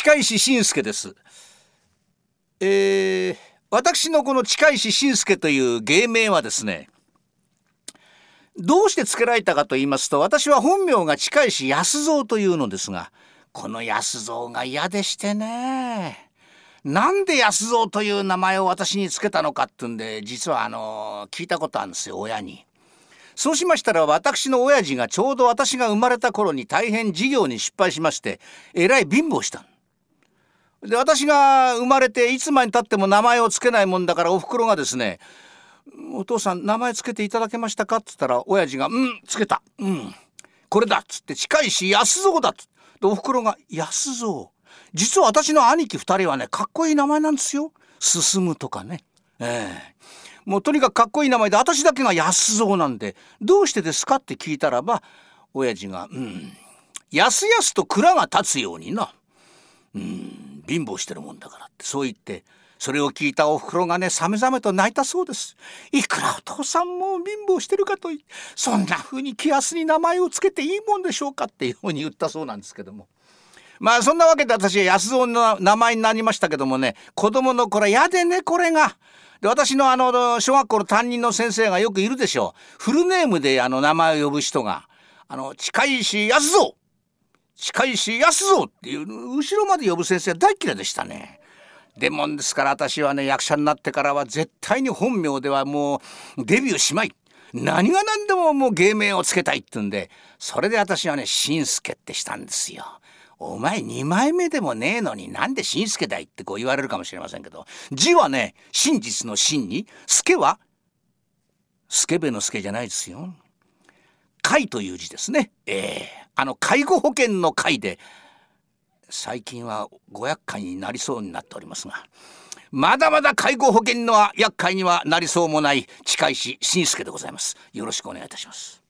近石信介です。えー、私のこの近石信介という芸名はですね、どうして付けられたかと言いますと、私は本名が近石安蔵というのですが、この安蔵が嫌でしてね。なんで安蔵という名前を私につけたのかってんで、実はあの、聞いたことあるんですよ、親に。そうしましたら私の親父がちょうど私が生まれた頃に大変事業に失敗しまして、えらい貧乏したで私が生まれていつまでたっても名前を付けないもんだからおふくろがですね「お父さん名前付けていただけましたか?」っつったら親父が「うん付けたうんこれだ」っつって近いし安蔵だっつっておふくろが「安蔵実は私の兄貴2人はねかっこいい名前なんですよ進むとかねええもうとにかくかっこいい名前で私だけが安蔵なんでどうしてですかって聞いたらば親父が「うんやすやすと蔵が立つようにな」うん貧乏してるもんだからってそう言ってそれを聞いたおふくろがねさめざめと泣いたそうですいくらお父さんも貧乏してるかとそんな風に気安に名前をつけていいもんでしょうかっていうふうに言ったそうなんですけども。まあそんなわけで私安蔵の名前になりましたけどもね子供の頃やでねこれが。で私のあの小学校の担任の先生がよくいるでしょうフルネームであの名前を呼ぶ人が「あの近いし安蔵近いし安すぞっていう後ろまで呼ぶ先生は大嫌いでしたね。でもんですから私はね役者になってからは絶対に本名ではもうデビューしまい何が何でももう芸名をつけたいって言うんでそれで私はね新助ってしたんですよ。お前二枚目でもねえのになんで新助だいってこう言われるかもしれませんけど字はね真実の真に助は助部の助じゃないですよ。海という字ですね。ええーあの介護保険の会で最近はご厄介になりそうになっておりますがまだまだ介護保険の厄介にはなりそうもない近石慎介でございますよろしくお願いいたします